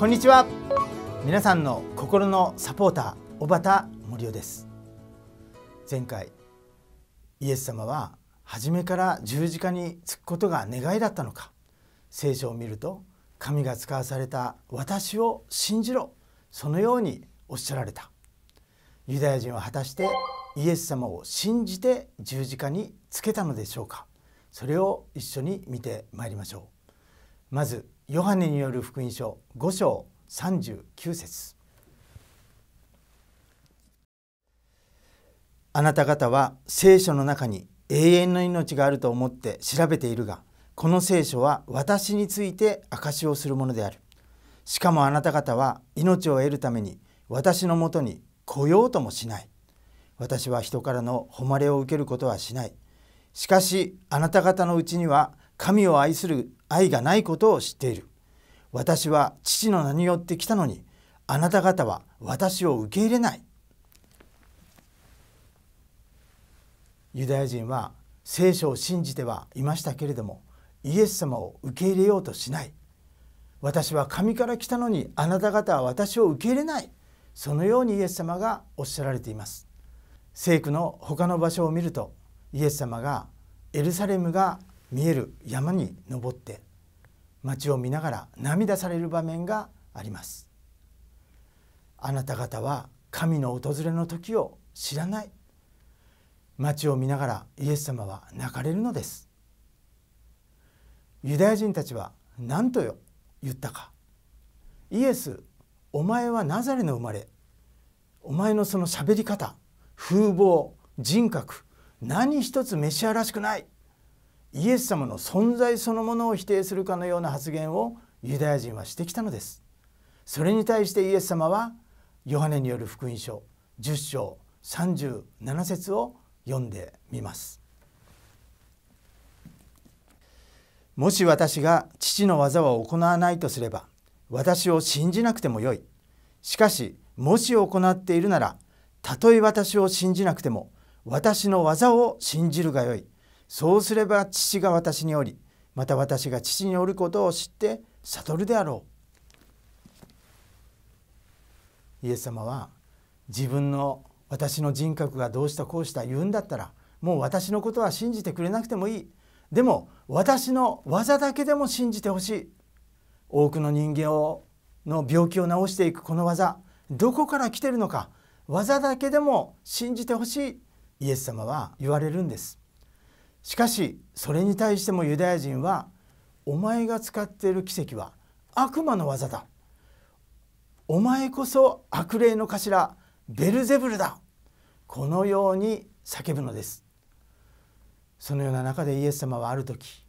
こんにちは皆さんの心のサポーター小畑森夫です前回イエス様は初めから十字架につくことが願いだったのか聖書を見ると神が使わされた私を信じろそのようにおっしゃられたユダヤ人は果たしてイエス様を信じて十字架につけたのでしょうかそれを一緒に見てまいりましょうまずヨハネによる福音書5章39節あなた方は聖書の中に永遠の命があると思って調べているがこの聖書は私について証しをするものであるしかもあなた方は命を得るために私のもとに来ようともしない私は人からの誉れを受けることはしないしかしあなた方のうちには神を愛する愛がないことを知っている私は父の名によって来たのにあなた方は私を受け入れないユダヤ人は聖書を信じてはいましたけれどもイエス様を受け入れようとしない私は神から来たのにあなた方は私を受け入れないそのようにイエス様がおっしゃられています聖句の他の場所を見るとイエス様がエルサレムが見える山に登って街を見ながら涙される場面がありますあなた方は神の訪れの時を知らない街を見ながらイエス様は泣かれるのですユダヤ人たちは何とよ言ったかイエスお前はナザレの生まれお前のその喋り方風貌人格何一つ召しらしくないイエス様の存在そのものを否定するかのような発言をユダヤ人はしてきたのですそれに対してイエス様はヨハネによる福音書10章37節を読んでみますもし私が父の技を行わないとすれば私を信じなくてもよいしかしもし行っているならたとえ私を信じなくても私の技を信じるがよいそうすれば父が私におりまた私が父におることを知って悟るであろうイエス様は自分の私の人格がどうしたこうした言うんだったらもう私のことは信じてくれなくてもいいでも私の技だけでも信じてほしい多くの人間をの病気を治していくこの技どこから来てるのか技だけでも信じてほしいイエス様は言われるんですしかしそれに対してもユダヤ人は「お前が使っている奇跡は悪魔の技だ」「お前こそ悪霊の頭ベルゼブルだ」このように叫ぶのですそのような中でイエス様はある時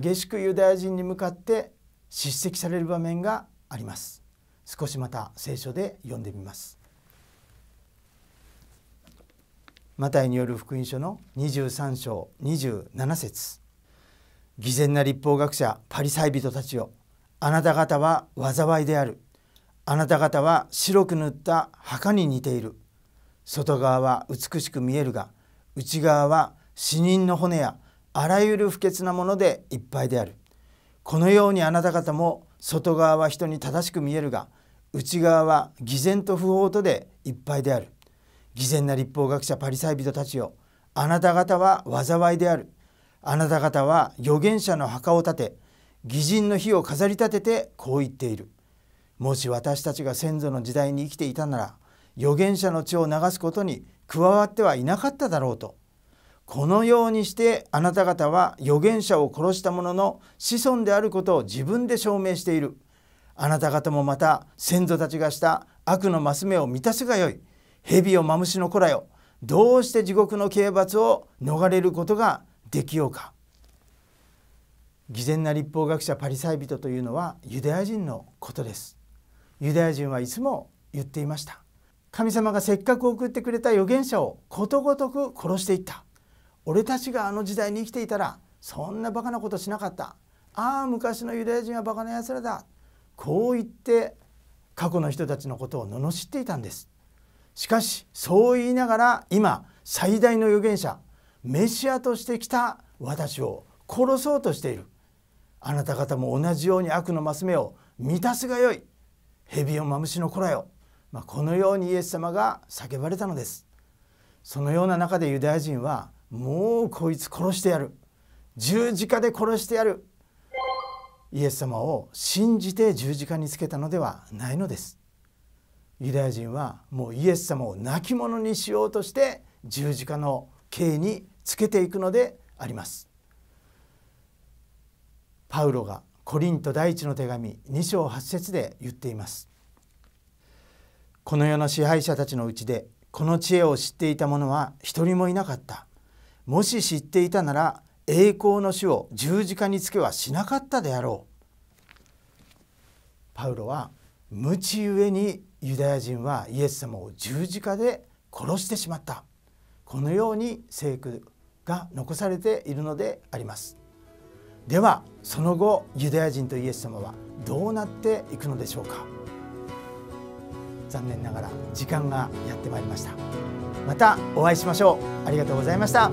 激しくユダヤ人に向かって叱責される場面があります少しまた聖書で読んでみますマタイによる福音書の23章27節偽善な立法学者パリサイ人たちよあなた方は災いであるあなた方は白く塗った墓に似ている外側は美しく見えるが内側は死人の骨やあらゆる不潔なものでいっぱいであるこのようにあなた方も外側は人に正しく見えるが内側は偽善と不法とでいっぱいである偽善な立法学者パリサイ人たちよあなた方は災いであるあなた方は預言者の墓を建て偽人の火を飾り立ててこう言っているもし私たちが先祖の時代に生きていたなら預言者の血を流すことに加わってはいなかっただろうとこのようにしてあなた方は預言者を殺した者の子孫であることを自分で証明しているあなた方もまた先祖たちがした悪のマス目を満たすがよい蛇をマムシの子らよどうして地獄の刑罰を逃れることができようか偽善な立法学者パリサイ人というのはユダヤ人のことですユダヤ人はいつも言っていました神様がせっかく送ってくれた預言者をことごとく殺していった俺たちがあの時代に生きていたらそんなバカなことしなかったああ昔のユダヤ人はバカなやつらだこう言って過去の人たちのことを罵っていたんですしかしそう言いながら今最大の預言者メシアとしてきた私を殺そうとしているあなた方も同じように悪のマス目を満たすがよい蛇をマムシの子らよ、まあ、このようにイエス様が叫ばれたのですそのような中でユダヤ人はもうこいつ殺してやる十字架で殺してやるイエス様を信じて十字架につけたのではないのですユダヤ人はもうイエス様を亡き者にしようとして十字架の刑につけていくのであります。パウロがコリント第一の手紙2章8節で言っています。この世の支配者たちのうちでこの知恵を知っていた者は一人もいなかった。もし知っていたなら栄光の死を十字架につけはしなかったであろう。パウロは無知ゆえにユダヤ人はイエス様を十字架で殺してしまったこのように聖句が残されているのでありますではその後ユダヤ人とイエス様はどうなっていくのでしょうか残念ながら時間がやってまいりましたまたお会いしましょうありがとうございました